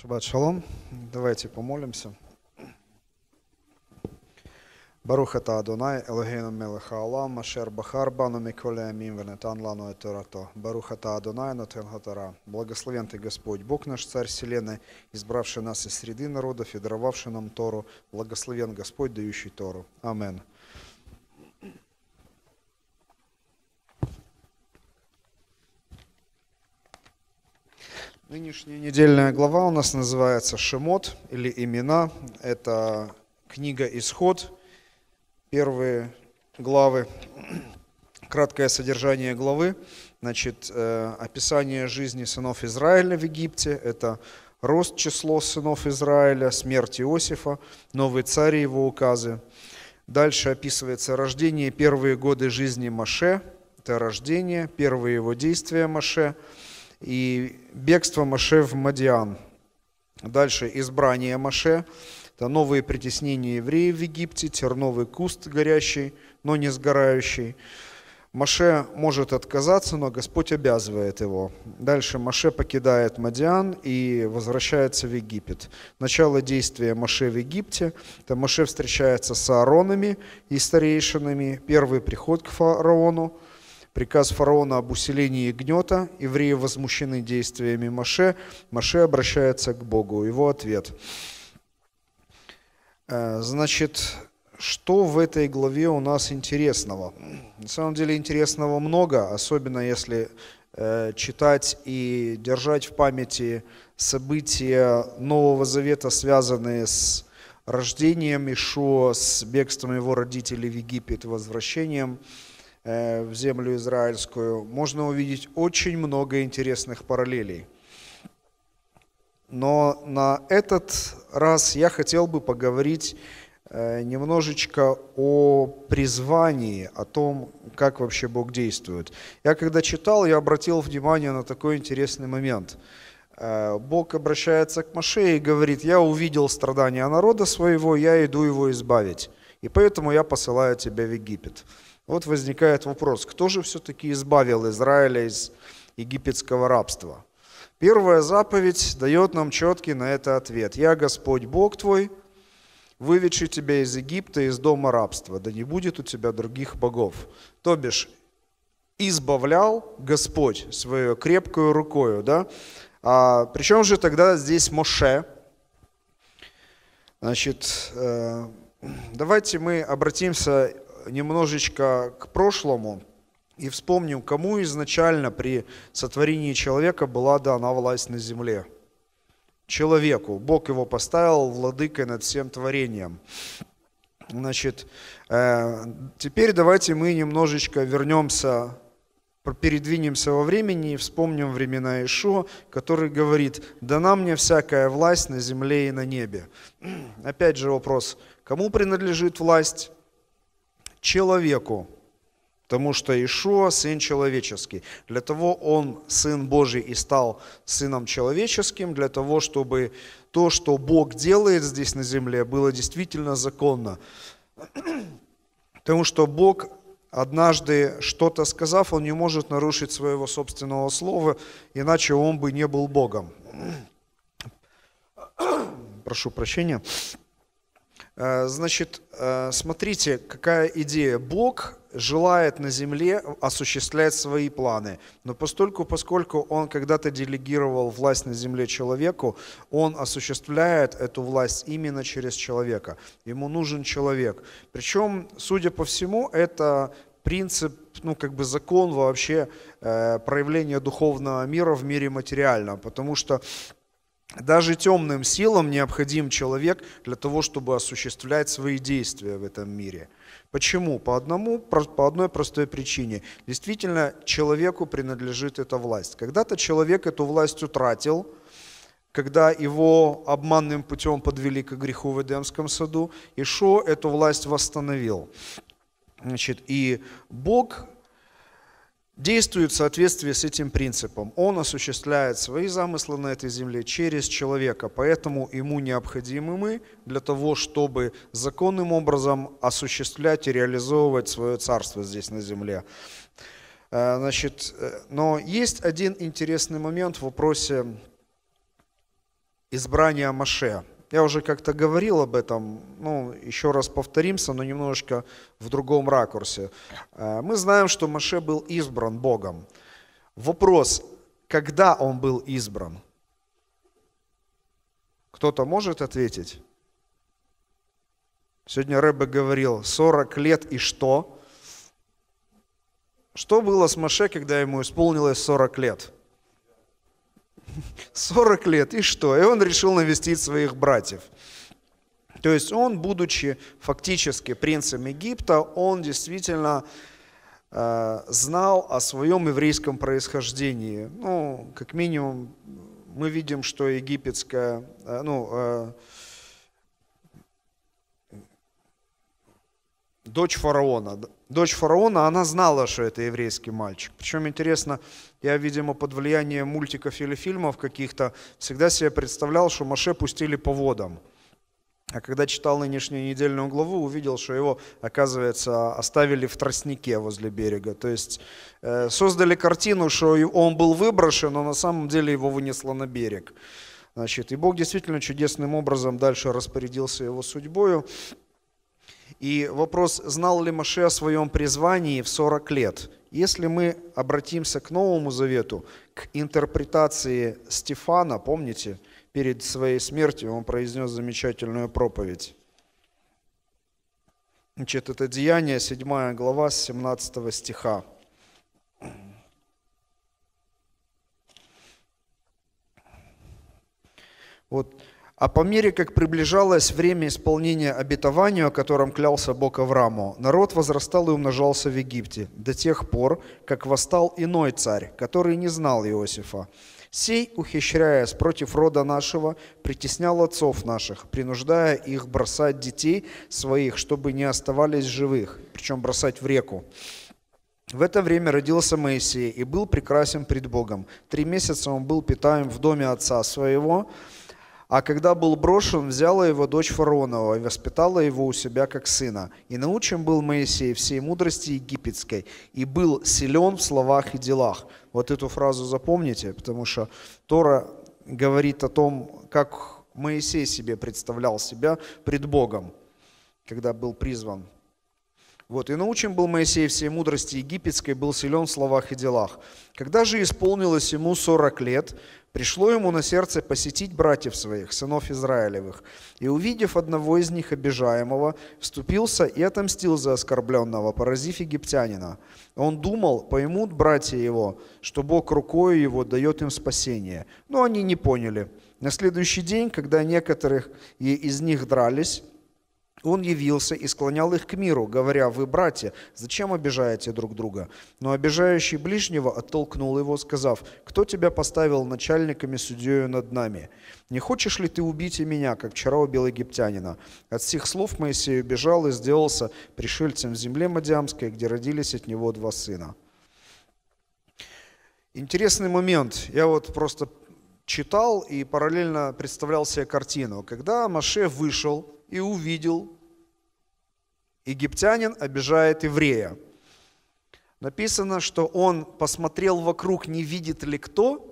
Шаббат шалом. Давайте помолимся. Барухата Адонай, Элогейну Мелеха Алам, Машер Бахар, Бану Миколе Амин, Венетан Лану Этерато. Барухата Адонай, Нотен Хатара. Благословен Ты Господь, Бог наш, Царь Вселенной, избравший нас из среды народов и даровавший нам Тору. Благословен Господь, дающий Тору. Аминь. Нынешняя недельная глава у нас называется «Шемот» или «Имена». Это книга «Исход», первые главы, краткое содержание главы. Значит, э, описание жизни сынов Израиля в Египте – это рост число сынов Израиля, смерть Иосифа, новый царь и его указы. Дальше описывается рождение, первые годы жизни Маше, это рождение, первые его действия Маше – и бегство Маше в Мадиан. Дальше избрание Маше, это новые притеснения евреев в Египте, терновый куст горящий, но не сгорающий. Маше может отказаться, но Господь обязывает его. Дальше Маше покидает Мадиан и возвращается в Египет. Начало действия Маше в Египте. Это Маше встречается с Ааронами и старейшинами. Первый приход к фараону – Приказ фараона об усилении гнета. Евреи возмущены действиями Маше. Маше обращается к Богу. Его ответ. Э, значит, что в этой главе у нас интересного? На самом деле интересного много, особенно если э, читать и держать в памяти события Нового Завета, связанные с рождением Ишуа, с бегством его родителей в Египет, возвращением Ишуа Э, в землю израильскую, можно увидеть очень много интересных параллелей. Но на этот раз я хотел бы поговорить э, немножечко о призвании, о том, как вообще Бог действует. Я когда читал, я обратил внимание на такой интересный момент. Э, Бог обращается к Маше и говорит, я увидел страдания народа своего, я иду его избавить, и поэтому я посылаю тебя в Египет. Вот возникает вопрос, кто же все-таки избавил Израиля из египетского рабства? Первая заповедь дает нам четкий на это ответ. «Я Господь Бог твой, выведу тебя из Египта, из дома рабства, да не будет у тебя других богов». То бишь, избавлял Господь свою крепкую рукою, да? А, причем же тогда здесь Моше, Значит, э, давайте мы обратимся немножечко к прошлому и вспомним, кому изначально при сотворении человека была дана власть на земле. Человеку. Бог его поставил владыкой над всем творением. Значит, э, теперь давайте мы немножечко вернемся, передвинемся во времени и вспомним времена Ишо, который говорит, дана мне всякая власть на земле и на небе. Опять же вопрос, кому принадлежит власть? человеку, потому что Ишуа – Сын Человеческий. Для того Он, Сын Божий, и стал Сыном Человеческим, для того, чтобы то, что Бог делает здесь на земле, было действительно законно. Потому что Бог, однажды что-то сказав, Он не может нарушить своего собственного слова, иначе Он бы не был Богом. Прошу прощения. Э, значит, э, смотрите, какая идея. Бог желает на земле осуществлять свои планы. Но постольку, поскольку он когда-то делегировал власть на земле человеку, он осуществляет эту власть именно через человека. Ему нужен человек. Причем, судя по всему, это принцип, ну как бы закон вообще э, проявления духовного мира в мире материальном. Потому что даже темным силам необходим человек для того, чтобы осуществлять свои действия в этом мире. Почему? По, одному, по одной простой причине. Действительно, человеку принадлежит эта власть. Когда-то человек эту власть утратил, когда его обманным путем подвели к греху в Эдемском саду, Ишо эту власть восстановил. Значит, и Бог действует в соответствии с этим принципом. Он осуществляет свои замыслы на этой земле через человека, поэтому ему необходимы мы для того, чтобы законным образом осуществлять и реализовывать свое царство здесь на земле. Э, значит, э, но есть один интересный момент в вопросе избрания Маше – я уже как-то говорил об этом, ну, еще раз повторимся, но немножечко в другом ракурсе. Э, мы знаем, что Маше был избран Богом. Вопрос, когда он был избран? Кто-то может ответить? Сегодня Рэбе говорил, 40 лет и что? Что было с Маше, когда ему исполнилось 40 лет? 40 лет, и что? И он решил навестить своих братьев. То есть он, будучи фактически принцем Египта, он действительно э, знал о своем еврейском происхождении. Ну, как минимум, мы видим, что египетская, э, ну, э, дочь фараона. Дочь фараона, она знала, что это еврейский мальчик. Причем интересно, я, видимо, под влиянием мультиков или фильмов каких-то всегда себе представлял, что Маше пустили по водам. А когда читал нынешнюю недельную главу, увидел, что его, оказывается, оставили в тростнике возле берега. То есть э, создали картину, что он был выброшен, но на самом деле его вынесло на берег. Значит, и Бог действительно чудесным образом дальше распорядился его судьбою. И вопрос, знал ли Маше о своем призвании в 40 лет? Если мы обратимся к Новому Завету, к интерпретации Стефана, помните, перед своей смертью он произнес замечательную проповедь. Значит, это Деяние, 7 глава, 17 стиха. Вот а по мере, как приближалось время исполнения обетования, о котором клялся Бог Аврааму, народ возрастал и умножался в Египте, до тех пор, как восстал иной царь, который не знал Иосифа. Сей, ухищряясь против рода нашего, притеснял отцов наших, принуждая их бросать детей своих, чтобы не оставались живых, причем бросать в реку. В это время родился Моисей и был прекрасен пред Богом. Три месяца он был питаем в доме отца своего, а когда был брошен, взяла его дочь Фаронова и воспитала его у себя как сына. И научен был Моисей всей мудрости египетской, и был силен в словах и делах. Вот эту фразу запомните, потому что Тора говорит о том, как Моисей себе представлял себя пред Богом, когда был призван вот, «И научен был Моисей всей мудрости египетской, был силен в словах и делах. Когда же исполнилось ему сорок лет, пришло ему на сердце посетить братьев своих, сынов Израилевых, и, увидев одного из них обижаемого, вступился и отомстил за оскорбленного, поразив египтянина. Он думал, поймут братья его, что Бог рукою его дает им спасение, но они не поняли. На следующий день, когда некоторых из них дрались, он явился и склонял их к миру, говоря, «Вы, братья, зачем обижаете друг друга?» Но обижающий ближнего оттолкнул его, сказав, «Кто тебя поставил начальниками судьею над нами? Не хочешь ли ты убить и меня, как вчера убил египтянина?» От всех слов Моисей убежал и сделался пришельцем в земле Мадиамской, где родились от него два сына. Интересный момент. Я вот просто читал и параллельно представлял себе картину. Когда Маше вышел и увидел Египтянин обижает еврея. Написано, что он посмотрел вокруг, не видит ли кто.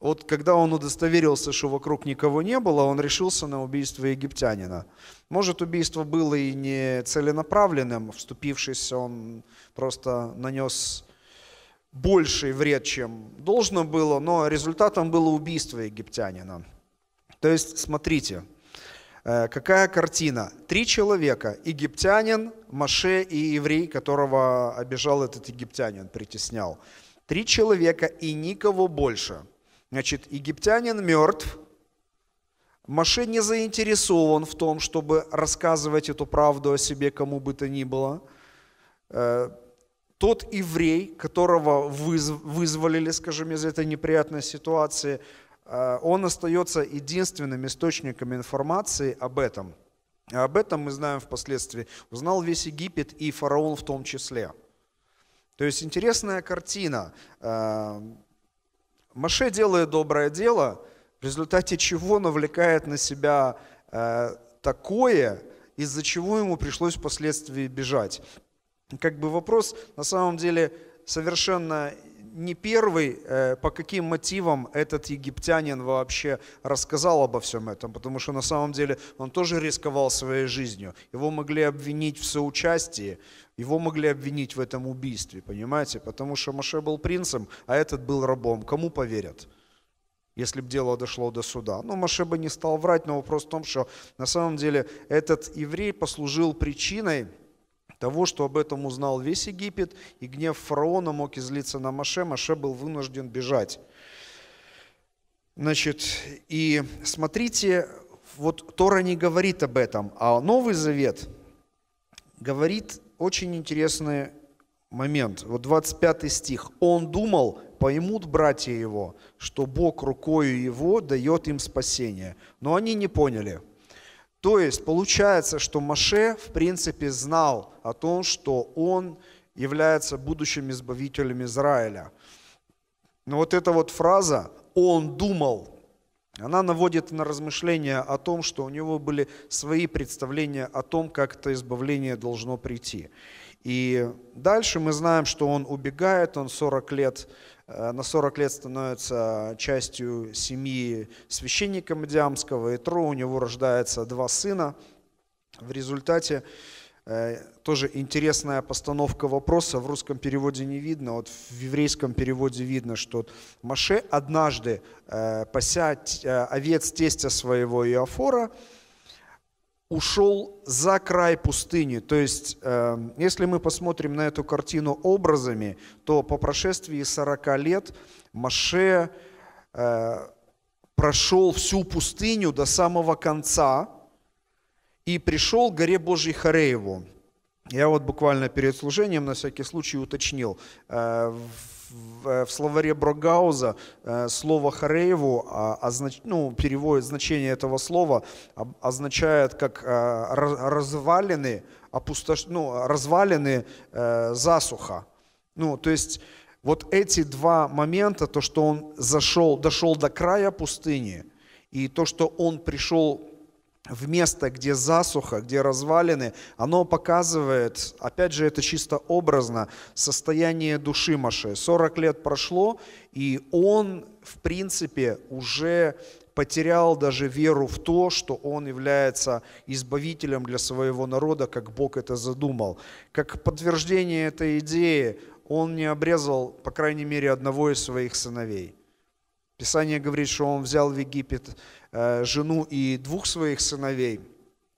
Вот когда он удостоверился, что вокруг никого не было, он решился на убийство египтянина. Может, убийство было и не целенаправленным, вступившись, он просто нанес больший вред, чем должно было, но результатом было убийство египтянина. То есть, смотрите, Э, какая картина? Три человека. Египтянин, Маше и еврей, которого обижал этот египтянин, притеснял. Три человека и никого больше. Значит, египтянин мертв, Маше не заинтересован в том, чтобы рассказывать эту правду о себе кому бы то ни было. Э, тот еврей, которого вызволили, скажем, из этой неприятной ситуации, а, он остается единственным источником информации об этом. А об этом мы знаем впоследствии. Узнал весь Египет и фараон в том числе. То есть интересная картина. А, Маше делает доброе дело, в результате чего навлекает на себя такое, из-за чего ему пришлось впоследствии бежать. Как бы вопрос на самом деле совершенно не первый, э, по каким мотивам этот египтянин вообще рассказал обо всем этом, потому что на самом деле он тоже рисковал своей жизнью. Его могли обвинить в соучастии, его могли обвинить в этом убийстве, понимаете? Потому что Маше был принцем, а этот был рабом. Кому поверят? если бы дело дошло до суда. Ну, Маше бы не стал врать, но вопрос в том, что на самом деле этот еврей послужил причиной, того, что об этом узнал весь Египет, и гнев фараона мог излиться на Маше, Маше был вынужден бежать. Значит, и смотрите, вот Тора не говорит об этом, а Новый Завет говорит очень интересный момент. Вот 25 стих. «Он думал, поймут братья его, что Бог рукою его дает им спасение. Но они не поняли». То есть получается, что Маше в принципе знал о том, что он является будущим избавителем Израиля. Но вот эта вот фраза «он думал», она наводит на размышления о том, что у него были свои представления о том, как это избавление должно прийти. И дальше мы знаем, что он убегает, он 40 лет Э, на 40 лет становится частью семьи священника Медиамского и Итро, у него рождается два сына. В результате э, тоже интересная постановка вопроса, в русском переводе не видно, вот в еврейском переводе видно, что Маше однажды э, пася овец тестя своего Иофора, ушел за край пустыни. То есть, э, если мы посмотрим на эту картину образами, то по прошествии 40 лет Маше э, прошел всю пустыню до самого конца и пришел к горе Божьей Харееву. Я вот буквально перед служением на всякий случай уточнил. Э, в, э, в словаре Брогауза э, слово «харееву» а, означ, ну, переводит значение этого слова, означает как э, развалины, опустош, ну, развалины засуха. Ну, то есть вот эти два момента, то, что он зашел, дошел до края пустыни, и то, что он пришел в место, где засуха, где развалины, оно показывает, опять же, это чисто образно, состояние души Маше. 40 лет прошло, и он, в принципе, уже потерял даже веру в то, что он является избавителем для своего народа, как Бог это задумал. Как подтверждение этой идеи, он не обрезал, по крайней мере, одного из своих сыновей – Писание говорит, что он взял в Египет э, жену и двух своих сыновей.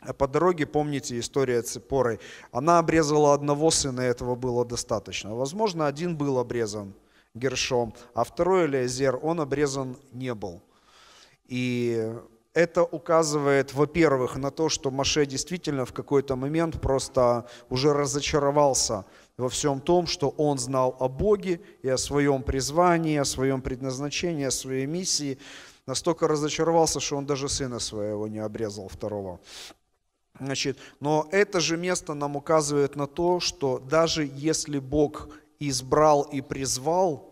А по дороге, помните, история Цепорой. Она обрезала одного сына, и этого было достаточно. Возможно, один был обрезан Гершом, а второй Элиазер, он обрезан не был. И это указывает, во-первых, на то, что Маше действительно в какой-то момент просто уже разочаровался во всем том, что он знал о Боге и о своем призвании, о своем предназначении, о своей миссии. Настолько разочаровался, что он даже сына своего не обрезал второго. Значит, но это же место нам указывает на то, что даже если Бог избрал и призвал,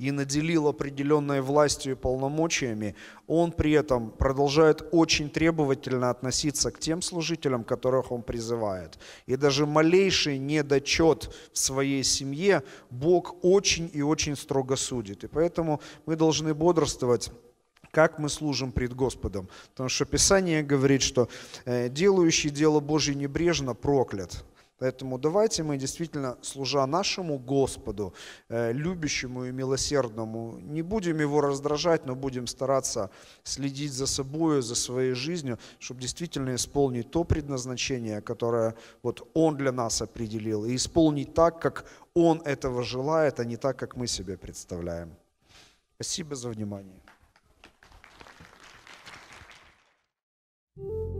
и наделил определенной властью и полномочиями, он при этом продолжает очень требовательно относиться к тем служителям, которых он призывает. И даже малейший недочет в своей семье Бог очень и очень строго судит. И поэтому мы должны бодрствовать как мы служим пред Господом. Потому что Писание говорит, что э, делающий дело Божье небрежно проклят. Поэтому давайте мы действительно, служа нашему Господу, э, любящему и милосердному, не будем его раздражать, но будем стараться следить за собой, за своей жизнью, чтобы действительно исполнить то предназначение, которое вот он для нас определил, и исполнить так, как он этого желает, а не так, как мы себе представляем. Спасибо за внимание. thank you